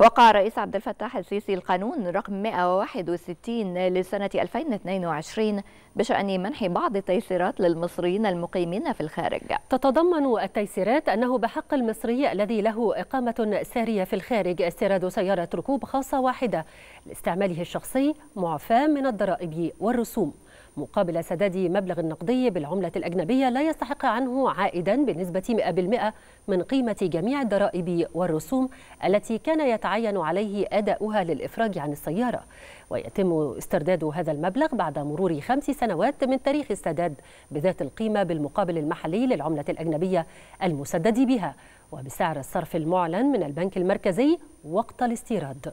وقع الرئيس عبد الفتاح السيسي القانون رقم 161 لسنة 2022 بشأن منح بعض التيسيرات للمصريين المقيمين في الخارج تتضمن التيسيرات أنه بحق المصري الذي له إقامة سارية في الخارج استيراد سيارة ركوب خاصة واحدة لاستعماله الشخصي معفاة من الضرائب والرسوم مقابل سداد مبلغ نقدي بالعملة الأجنبية لا يستحق عنه عائدا بنسبة 100% من قيمة جميع الضرائب والرسوم التي كان يتعين عليه أداؤها للإفراج عن السيارة ويتم استرداد هذا المبلغ بعد مرور خمس سنوات من تاريخ السداد بذات القيمة بالمقابل المحلي للعملة الأجنبية المسدد بها وبسعر الصرف المعلن من البنك المركزي وقت الاستيراد